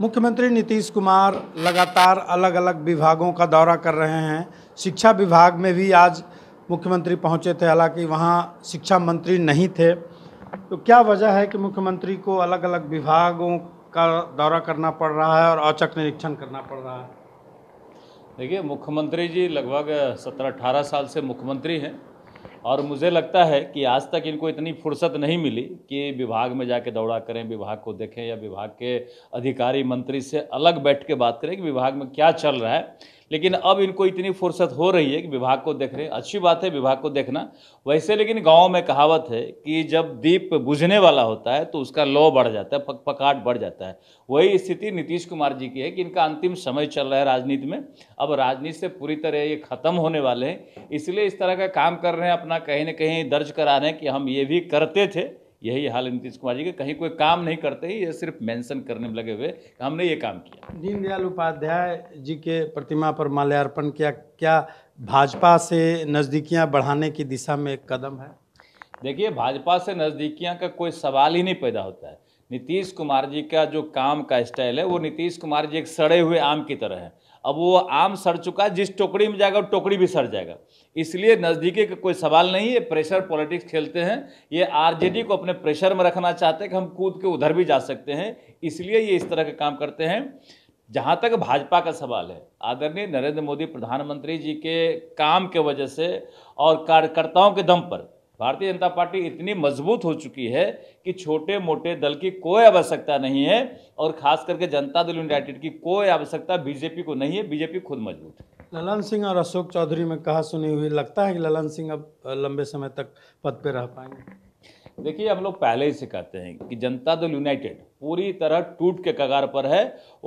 मुख्यमंत्री नीतीश कुमार लगातार अलग अलग विभागों का दौरा कर रहे हैं शिक्षा विभाग में भी आज मुख्यमंत्री पहुंचे थे हालांकि वहां शिक्षा मंत्री नहीं थे तो क्या वजह है कि मुख्यमंत्री को अलग अलग विभागों का दौरा करना पड़ रहा है और औचक निरीक्षण करना पड़ रहा है देखिए मुख्यमंत्री जी लगभग सत्रह अठारह साल से मुख्यमंत्री हैं और मुझे लगता है कि आज तक इनको इतनी फुर्सत नहीं मिली कि विभाग में जाके दौड़ा करें विभाग को देखें या विभाग के अधिकारी मंत्री से अलग बैठ के बात करें कि विभाग में क्या चल रहा है लेकिन अब इनको इतनी फुर्सत हो रही है कि विभाग को देख रहे हैं अच्छी बात है विभाग को देखना वैसे लेकिन गांव में कहावत है कि जब दीप बुझने वाला होता है तो उसका लो बढ़ जाता है पक पकाट बढ़ जाता है वही स्थिति नीतीश कुमार जी की है कि इनका अंतिम समय चल रहा है राजनीति में अब राजनीति से पूरी तरह ये खत्म होने वाले हैं इसलिए इस तरह का काम कर रहे हैं अपना अपना कहीं ना कहीं दर्ज करा रहे हैं कि हम ये भी करते थे यही हाल नीतीश कुमार जी के कहीं कोई काम नहीं करते ही ये सिर्फ मेंशन करने में लगे हुए हमने ये काम किया दीनदयाल उपाध्याय जी के प्रतिमा पर माल्यार्पण किया क्या भाजपा से नज़दीकियां बढ़ाने की दिशा में एक कदम है देखिए भाजपा से नज़दीकियां का कोई सवाल ही नहीं पैदा होता है नीतीश कुमार जी का जो काम का स्टाइल है वो नीतीश कुमार जी एक सड़े हुए आम की तरह है अब वो आम सड़ चुका है जिस टोकरी में जाएगा वो टोकरी भी सड़ जाएगा इसलिए नज़दीकी का कोई सवाल नहीं है प्रेशर पॉलिटिक्स खेलते हैं ये आरजेडी को अपने प्रेशर में रखना चाहते हैं कि हम कूद के उधर भी जा सकते हैं इसलिए ये इस तरह के काम करते हैं जहाँ तक भाजपा का सवाल है आदरणीय नरेंद्र मोदी प्रधानमंत्री जी के काम के वजह से और कार्यकर्ताओं के दम पर भारतीय जनता पार्टी इतनी मजबूत हो चुकी है कि छोटे मोटे दल की कोई आवश्यकता नहीं है और खास करके जनता दल यूनाइटेड की कोई आवश्यकता बीजेपी को नहीं है बीजेपी खुद मजबूत है ललन सिंह और अशोक चौधरी में कहा सुनी हुई लगता है कि ललन सिंह अब लंबे समय तक पद पर रह पाएंगे देखिए हम लोग पहले ही सिखाते हैं कि जनता दल यूनाइटेड पूरी तरह टूट के कगार पर है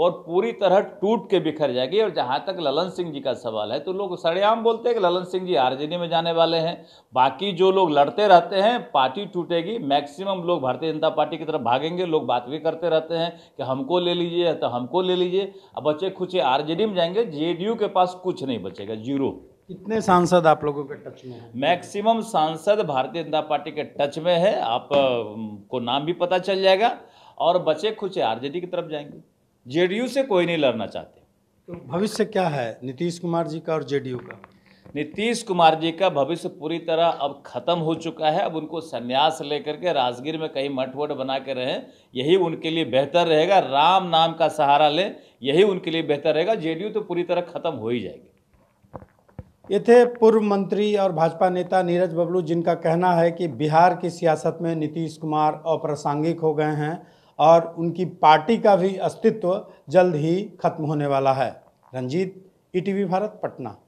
और पूरी तरह टूट के बिखर जाएगी और जहाँ तक ललन सिंह जी का सवाल है तो लोग सड़ेआम बोलते हैं कि ललन सिंह जी आरजेडी में जाने वाले हैं बाकी जो लोग लड़ते रहते हैं पार्टी टूटेगी मैक्सिमम लोग भारतीय जनता पार्टी की तरफ भागेंगे लोग बात भी करते रहते हैं कि हमको ले लीजिए तो हमको ले लीजिए अब बच्चे खुचे आर में जाएंगे जे के पास कुछ नहीं बचेगा जीरो कितने सांसद आप लोगों के टच में हैं मैक्सिमम सांसद भारतीय जनता पार्टी के टच में है आप को नाम भी पता चल जाएगा और बचे खुचे आरजेडी की तरफ जाएंगे जेडीयू से कोई नहीं लड़ना चाहते तो भविष्य क्या है नीतीश कुमार जी का और जेडीयू का नीतीश कुमार जी का भविष्य पूरी तरह अब खत्म हो चुका है अब उनको संन्यास लेकर के राजगीर में कहीं मठ वठ बना के रहें यही उनके लिए बेहतर रहेगा राम नाम का सहारा लें यही उनके लिए बेहतर रहेगा जेडीयू तो पूरी तरह खत्म हो ही जाएगी ये थे पूर्व मंत्री और भाजपा नेता नीरज बबलू जिनका कहना है कि बिहार की सियासत में नीतीश कुमार अप्रासंगिक हो गए हैं और उनकी पार्टी का भी अस्तित्व जल्द ही खत्म होने वाला है रंजीत ई भारत पटना